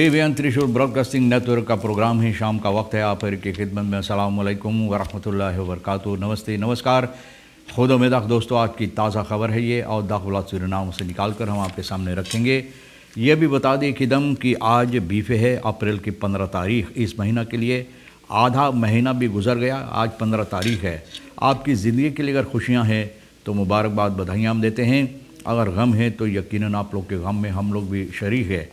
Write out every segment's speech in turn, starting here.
तेबियन Thrissur broadcasting network का programme है शाम का वक्त है आप की खिदमत में अल्लाम वरहमल वरक नमस्ते नमस्कार खुद मेदाख दोस्तों आज की ताज़ा खबर है ये और दाखिला नाम से निकाल कर हम आपके सामने रखेंगे ये भी बता दें कि दम कि आज बीफे है अप्रैल की पंद्रह तारीख इस महीना के लिए आधा महीना भी गुजर गया आज पंद्रह तारीख है आपकी ज़िंदगी के लिए अगर खुशियाँ हैं तो मुबारकबाद बधाइयाँ हम देते हैं अगर गम है तो यकीन आप लोग के गम में हम लोग भी शरीक है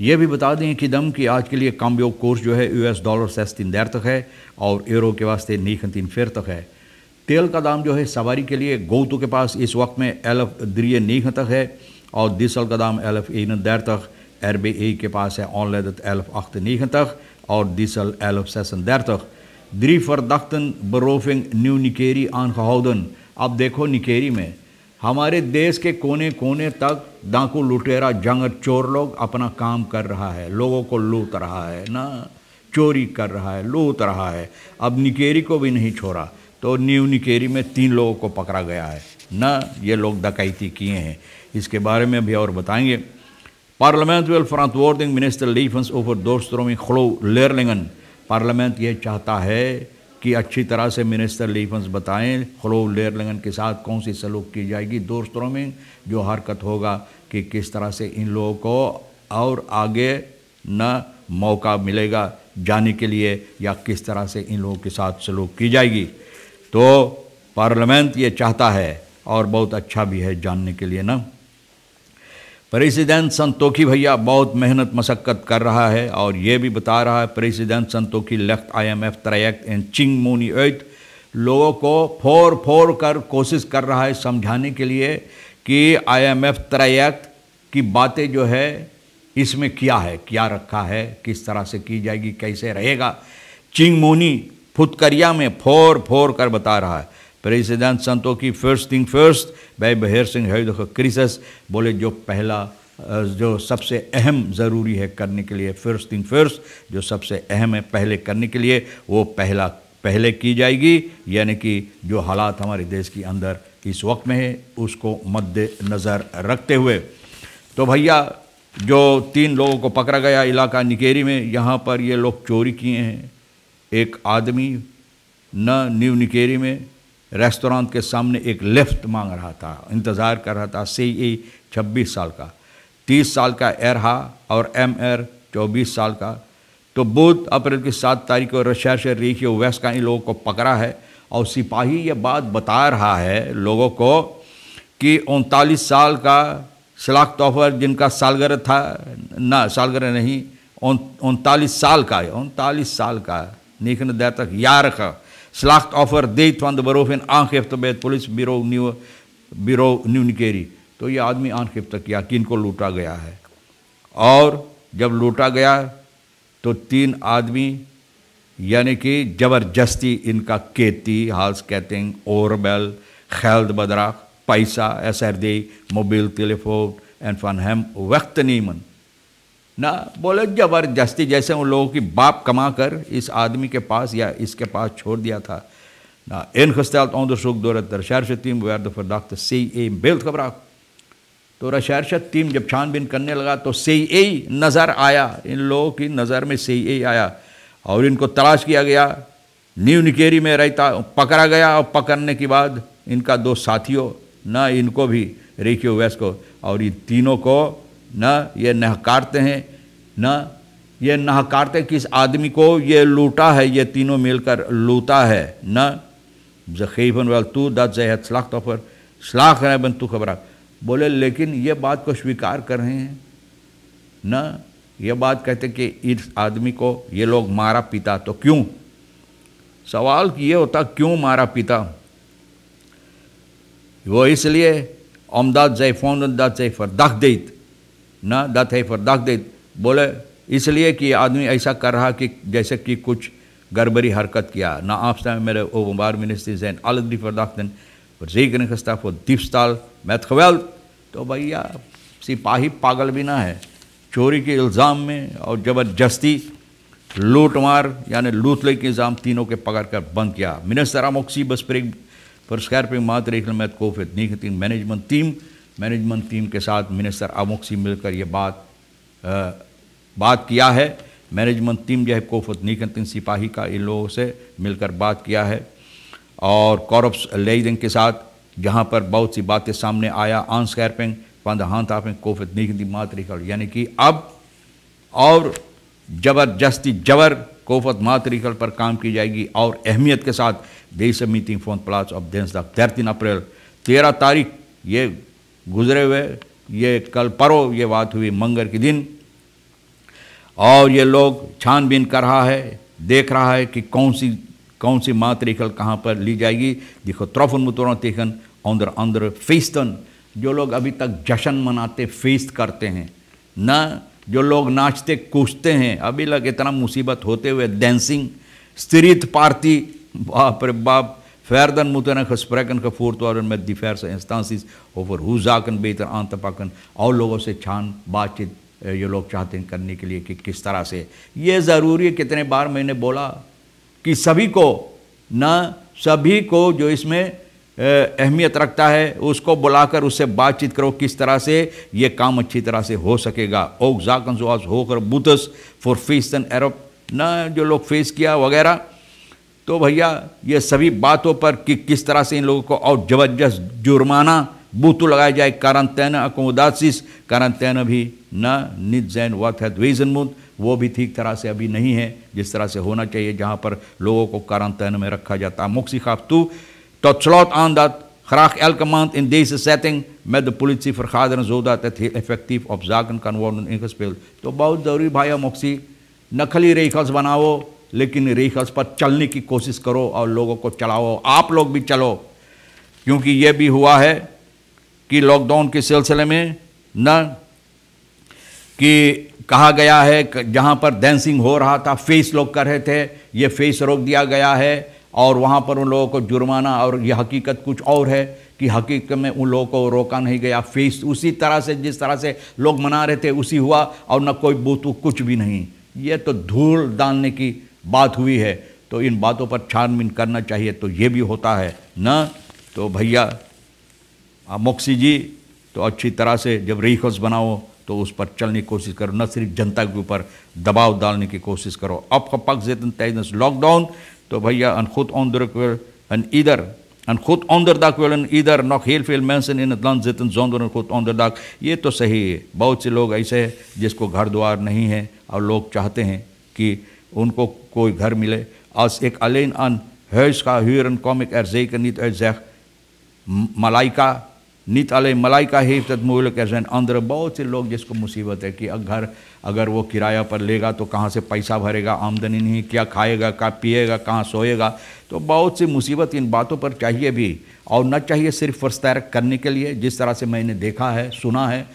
ये भी बता दें कि दम कि आज के लिए कामयोग कोर्स जो है यूएस डॉलर सैसतीन देर तक है और यूरो के वास्ते नीख तीन फेर तक है तेल का दाम जो है सवारी के लिए गौतु के पास इस वक्त में एलफ द्रिय नीख तक है और डीजल का दाम एलफ इन दैर तक एरबे बी ई के पास है ऑनलादत एलफ अख्त नीख तक और डीजल एलफ सैसन दैर तक द्री दख्तन बरोफिंग न्यू निकेरी आन खहौदन अब देखो निकेरी में हमारे देश के कोने कोने तक डाकू लुटेरा जंग चोर लोग अपना काम कर रहा है लोगों को लूट रहा है ना चोरी कर रहा है लूट रहा है अब निकेरी को भी नहीं छोड़ा तो न्यू निकेरी में तीन लोगों को पकड़ा गया है ना ये लोग डकैती किए हैं इसके बारे में भी और बताएंगे पार्लियामेंट विल फ्रांतवर्डिंग मिनिस्टर लीफेंस ओवर दोस्तों में खड़ो लेरलिंगन पार्लियामेंट ये चाहता है कि अच्छी तरह से मिनिस्टर लीफन्स बताएं खलो लेरलिंगन के साथ कौन सी सलूक की जाएगी दोस्तों में जो हरकत होगा कि किस तरह से इन लोगों को और आगे न मौका मिलेगा जाने के लिए या किस तरह से इन लोगों के साथ सलूक की जाएगी तो पार्लियामेंट ये चाहता है और बहुत अच्छा भी है जानने के लिए ना प्रेसिडेंट संतोखी भैया बहुत मेहनत मशक्क़त कर रहा है और ये भी बता रहा है प्रेसिडेंट संतोखी लेफ्ट आईएमएफ ट्रैक्ट एंड चिंग मोनी एट लोगों को फोर फोर कर कोशिश कर रहा है समझाने के लिए कि आईएमएफ ट्रैक्ट की बातें जो है इसमें क्या है क्या रखा है किस तरह से की जाएगी कैसे रहेगा चिंग मोनी फुतकरिया में फोर फोर कर बता रहा है प्रेसिडेंट संतों की first thing भाई bij सिंह huidige क्रिसस बोले जो पहला जो सबसे अहम ज़रूरी है करने के लिए फर्स्ट थिंग फर्स्ट जो सबसे अहम है पहले करने के लिए वो पहला पहले की जाएगी यानी कि जो हालात हमारे देश के अंदर इस वक्त में है उसको मद्देनज़र रखते हुए तो भैया जो तीन लोगों को पकड़ा गया इलाका निकेरी में यहाँ पर ये लोग चोरी किए हैं एक आदमी न न्यू निकेरी में रेस्टोरेंट के सामने एक लिफ्ट मांग रहा था इंतज़ार कर रहा था सी ई e छब्बीस साल का तीस साल का एरहा और एम एर चौबीस साल का तो बुध अप्रैल की सात तारीख को रशर्श रेखियो वेस्ट का इन लोगों को पकड़ा है और सिपाही ये बात बता रहा है लोगों को कि उनतालीस साल का शलाख तोहफर जिनका सालगर था ना सालगर नहीं उनतालीस साल का उनतालीस साल का निखन दया तक यार का slachtoffer deed van de beroving aangifte bij het politiebureau Nieuwe bureau न्यू निकेरी तो ये आदमी आंखिफ्त किया कि इनको लूटा गया है और जब लूटा गया तो तीन आदमी यानी कि ज़बरदस्ती इनका केती हाल्स कैटिंग ओरबेल खैल्द बदरा पैसा एसरदी मोबाइल टेलीफोन एंड फन हम वक्त नीमन ना बोले ज़बरदस्ती जैसे उन लोगों की बाप कमा कर इस आदमी के पास या इसके पास छोड़ दिया था Na, ingesteld onderzoek door het rechercheteam werden verdachte CE ए बेल खबरा तो रिसर्च टीम तो जब छानबीन करने लगा तो ए नज़र आया इन लोगों की नज़र में ए आया और इनको तलाश किया गया न्यू निकेरी में रहता पकड़ा गया और पकड़ने के बाद इनका दो साथियों ना इनको भी रेखियो वैस को और ये तीनों को ना ये नहकारते हैं न ये नहकारते किस आदमी को ये लूटा है ये तीनों मिलकर लूटा है न जख़ीफन वाल तू दत जहत सलाख तोफर सलाख बन तू खबरा बोले लेकिन ये बात को स्वीकार कर रहे हैं न ये बात कहते कि इस आदमी को ये लोग मारा पीता तो क्यों सवाल ये होता क्यों मारा पीता वो इसलिए ओमदाद जैफोन दाद जैफर दख देत न दत फर दख देत बोले इसलिए कि आदमी ऐसा कर रहा कि जैसे कि कुछ गड़बड़ी हरकत किया ना आप मेरे de openbaar Jain zijn alle drie verdachten verzekering gesteld voor diefstal तो भैया सिपाही पागल भी ना है चोरी के इल्ज़ाम में और ज़बरदस्ती लूटमार यानी लूटले के इल्ज़ाम तीनों के पकड़ कर बंद किया मिनिस्टर अमोक्सी बस्प्रेग पुरस्कार पे मात्र एक मैं नीख तीन मैनेजमेंट टीम मैनेजमेंट टीम के साथ मिनिस्टर अमोक्सी मिलकर ये बात बात किया है मैनेजमेंट टीम जो है कोफत नीकन सिपाही का इन लोगों से मिलकर बात किया है और कॉरप्स लेजन के साथ जहाँ पर बहुत सी बातें सामने आया आन स्कैरपिंग पंद हाथ आपें कोफत नीकन मातरिकल यानी कि अब और ज़बरदस्ती जबर कोफत मातरिकल पर काम की जाएगी और अहमियत के साथ देश मीटिंग फोन प्लास ऑफ देंस तैरतीन अप्रैल तेरह तारीख ये गुजरे हुए ये कल परो ये बात हुई मंगर के दिन और ये लोग छानबीन कर रहा है देख रहा है कि कौन सी कौन सी मातरिकल कहाँ पर ली जाएगी देखो त्रफन मुतोर तेखन अंदर अंदर फेस्तन जो लोग अभी तक जश्न मनाते फेस्त करते हैं ना जो लोग नाचते कूदते हैं अभी लग इतना मुसीबत होते हुए डांसिंग स्त्रीत पार्टी बाप रे बाप फैरदन मुतन er gesprekken gevoerd और met diverse instanties over hoe zaken beter aan te pakken. Al logo ये लोग चाहते हैं करने के लिए कि किस तरह से ये ज़रूरी है कितने बार मैंने बोला कि सभी को ना सभी को जो इसमें अहमियत रखता है उसको बुलाकर उससे बातचीत करो किस तरह से ये काम अच्छी तरह से हो सकेगा ओक जाकनजुआस होकर बुतस फॉर फीसन एरप ना जो लोग फेस किया वगैरह तो भैया ये सभी बातों पर कि किस तरह से इन लोगों को और ज़बरदस्त जुर्माना बूतू लगाया जाए कारंतैन अकोमोदासिस कारंतैन भी न निज जैन वक्त है द्वेजन मुद वो भी ठीक तरह से अभी नहीं है जिस तरह से होना चाहिए जहाँ पर लोगों को क्वारंटाइन में रखा जाता है मोक्सी खाफतू तो slot aan dat graag elke maand in deze setting met de politie vergaderen, zodat het heel effectief op zaken kan in ingespeeld. तो बहुत जरूरी भाई मोक्सी नकली रेखल्स बनाओ लेकिन रेखल्स पर चलने की कोशिश करो और लोगों को चलाओ आप लोग भी चलो क्योंकि ये भी हुआ है कि लॉकडाउन के सिलसिले में न कि कहा गया है जहाँ पर डांसिंग हो रहा था फेस लोग कर रहे थे ये फेस रोक दिया गया है और वहाँ पर उन लोगों को जुर्माना और यह हकीकत कुछ और है कि हकीकत में उन लोगों को रोका नहीं गया फेस उसी तरह से जिस तरह से लोग मना रहे थे उसी हुआ और न कोई बूथ कुछ भी नहीं ये तो धूल डालने की बात हुई है तो इन बातों पर छानबीन करना चाहिए तो ये भी होता है न तो भैया मोक्सी जी तो अच्छी तरह से जब रीखस बनाओ तो उस पर चलने की कोशिश करो न सिर्फ जनता के ऊपर दबाव डालने की कोशिश करो आपका पक्ष देते लॉकडाउन तो भैया अन खुद ऑन दुर अन इधर अन खुद ऑन दर दाक वेल इधर नॉक हेल फेल मैंसन इन दान जितन जो दर खुद ऑन दर दाक ये तो सही है बहुत से लोग ऐसे हैं जिसको घर द्वार नहीं है और लोग चाहते हैं कि उनको कोई घर मिले आज एक अलेन अन हैस का हुरन कॉमिक एर जेक नीत एर जैक मलाइका नित मलाई का ही मुल्क एजन अंदर बहुत से लोग जिसको मुसीबत है कि घर अगर वो किराया पर लेगा तो कहाँ से पैसा भरेगा आमदनी नहीं क्या खाएगा क्या पिएगा कहाँ सोएगा तो बहुत सी मुसीबत इन बातों पर चाहिए भी और न चाहिए सिर्फ फर्स्तर करने के लिए जिस तरह से मैंने देखा है सुना है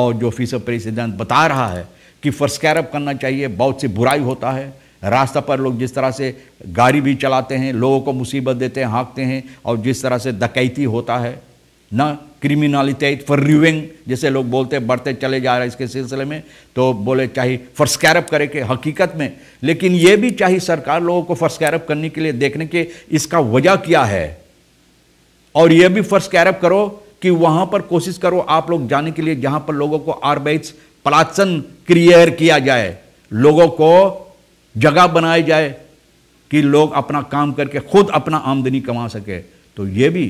और जो फीस प्रेसिडेंट बता रहा है कि फर्स्कैरअप करना चाहिए बहुत सी बुराई होता है रास्ता पर लोग जिस तरह से गाड़ी भी चलाते हैं लोगों को मुसीबत देते हैं हाँकते हैं और जिस तरह से दकैती होता है ना क्रिमिनलिटेट फॉर रिविंग जैसे लोग बोलते बढ़ते चले जा रहे हैं इसके सिलसिले में तो बोले चाहे फर्स्कैरअप करे के हकीकत में लेकिन ये भी चाहिए सरकार लोगों को फर्स्कैरअप करने के लिए देखने के इसका वजह क्या है और ये भी फर्स्कैरअप करो कि वहाँ पर कोशिश करो आप लोग जाने के लिए जहाँ पर लोगों को आर्बेज प्लाचन क्रियर किया जाए लोगों को जगह बनाई जाए कि लोग अपना काम करके खुद अपना आमदनी कमा सके तो ये भी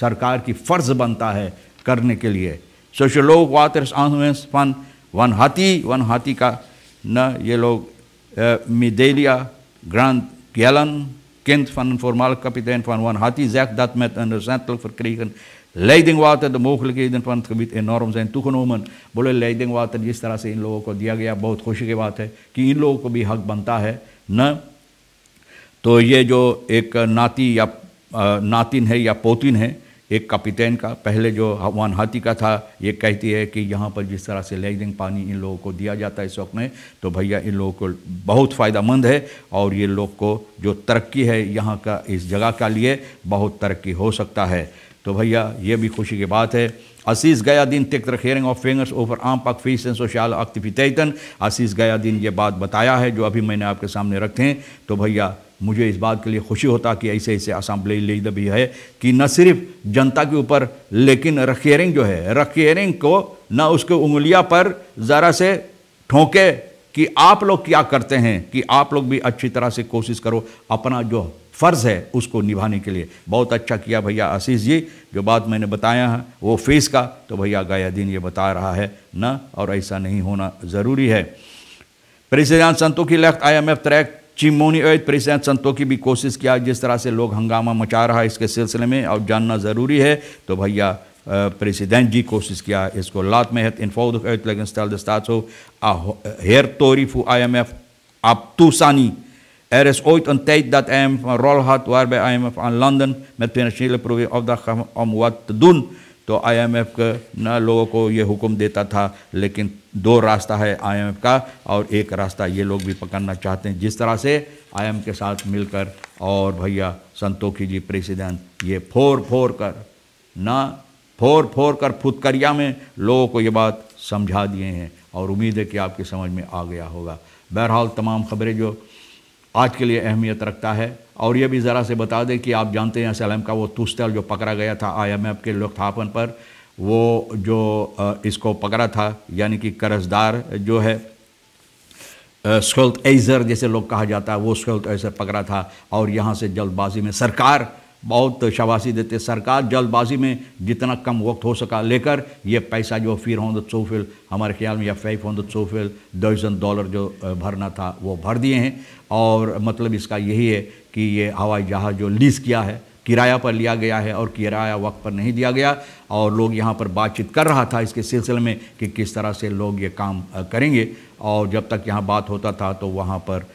सरकार की फर्ज बनता है करने के लिए वातर फन वन हाथी वन हाथी का न ये लोग मिदेलिया ग्रांत गलन किन्त फन फॉर्माल कपितन फन वन हाथी जैक दत मैत अंडरसैंटल फॉर क्रीकन लेडिंग वाटर द मोहलिकन फन कबित एनॉर्म जैन तुखनोमन बोले लेडिंग वाटर जिस तरह से इन लोगों को दिया गया बहुत खुशी की बात है कि इन लोगों को भी हक बनता है न तो ये जो एक नाती या नातिन है या पोतिन है एक कैप्टन का पहले जो वन हाथी का था ये कहती है कि यहाँ पर जिस तरह से लेजिंग पानी इन लोगों को दिया जाता है इस वक्त में तो भैया इन लोगों को बहुत मंद है और ये लोग को जो तरक्की है यहाँ का इस जगह का लिए बहुत तरक्की हो सकता है तो भैया ये भी खुशी की बात है असीस गया दिन तिक्र खेरिंग ऑफ फिंगर्स ओवर आम पक फीस सोशाल अक्तिफितन असीस गया दिन ये बात बताया है जो अभी मैंने आपके सामने रखे हैं तो भैया मुझे इस बात के लिए खुशी होता कि ऐसे ऐसे असम्बली लीडर भी है कि न सिर्फ जनता के ऊपर लेकिन रखियरिंग जो है रखियरिंग को न उसके उंगलियां पर ज़रा से ठोंके कि आप लोग क्या करते हैं कि आप लोग भी अच्छी तरह से कोशिश करो अपना जो फ़र्ज़ है उसको निभाने के लिए बहुत अच्छा किया भैया आशीष जी जो बात मैंने बताया है वो फेस का तो भैया दिन ये बता रहा है ना और ऐसा नहीं होना ज़रूरी है प्रेसिडेंट संतों की लेख्त आई एम एफ ट्रैक चिमोनी ओद प्रेसिडेंट संतो की भी कोशिश किया जिस तरह से लोग हंगामा मचा रहा है इसके सिलसिले में और जानना ज़रूरी है तो भैया प्रेसिडेंट जी कोशिश किया इसको लात महत इनफोद लेकिन हेर तोरी फू आई एम एफ आप तूसानी Er is ooit een tijd dat IMF een rol had waarbij IMF aan landen met financiële problemen opdracht gaf om wat te तो आईएमएफ ना लोगों को ये हुक्म देता था लेकिन दो रास्ता है आईएमएफ का और एक रास्ता ये लोग भी पकड़ना चाहते हैं जिस तरह से आई के साथ मिलकर और भैया संतोखी जी प्रेसिडेंट ये फोर फोर कर ना फोर फोर कर फुतकरिया में लोगों को ये बात समझा दिए हैं और उम्मीद है कि आपके समझ में आ गया होगा बहरहाल तमाम खबरें जो आज के लिए अहमियत रखता है और ये भी ज़रा से बता दें कि आप जानते हैं सलम का वो तुस्तल जो पकड़ा गया था आईएमएफ के लुफ्थापन पर वो जो इसको पकड़ा था यानी कि कर्जदार जो है स्कल्त एजर जैसे लोग कहा जाता है वो स्कल्त एजर पकड़ा था और यहाँ से जल्दबाजी में सरकार बहुत शबासी देते सरकार जल्दबाजी में जितना कम वक्त हो सका लेकर ये पैसा जो फिर होंद सोफिल हमारे ख्याल में या फेफ़ होंद सोफिल दर्जन डॉलर जो भरना था वो भर दिए हैं और मतलब इसका यही है कि ये हवाई जहाज़ जो लीज़ किया है किराया पर लिया गया है और किराया वक्त पर नहीं दिया गया और लोग यहाँ पर बातचीत कर रहा था इसके सिलसिले में कि किस तरह से लोग ये काम करेंगे और जब तक यहाँ बात होता था तो वहाँ पर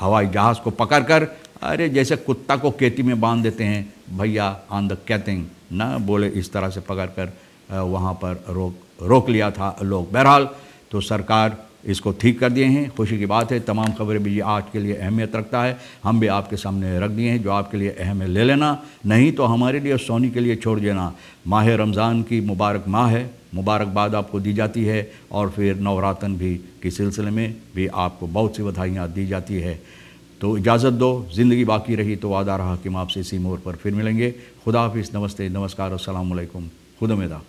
हवाई जहाज़ को पकड़ कर अरे जैसे कुत्ता को केती में बांध देते हैं भैया ऑन द कैथिंग ना बोले इस तरह से पकड़ कर वहाँ पर रोक रोक लिया था लोग बहरहाल तो सरकार इसको ठीक कर दिए हैं खुशी की बात है तमाम खबरें भी ये आज के लिए अहमियत रखता है हम भी आपके सामने रख दिए हैं जो आपके लिए अहम है ले लेना नहीं तो हमारे लिए सोनी के लिए छोड़ देना माह रमज़ान की मुबारक माह है मुबारकबाद आपको दी जाती है और फिर नवरातन भी के सिलसिले में भी आपको बहुत सी बधाइयाँ दी जाती है तो इजाज़त दो ज़िंदगी बाकी रही तो वादा रहा कि हम आपसे इसी मोड़ पर फिर मिलेंगे खुदा नमस्ते नमस्कार असलकुम खुद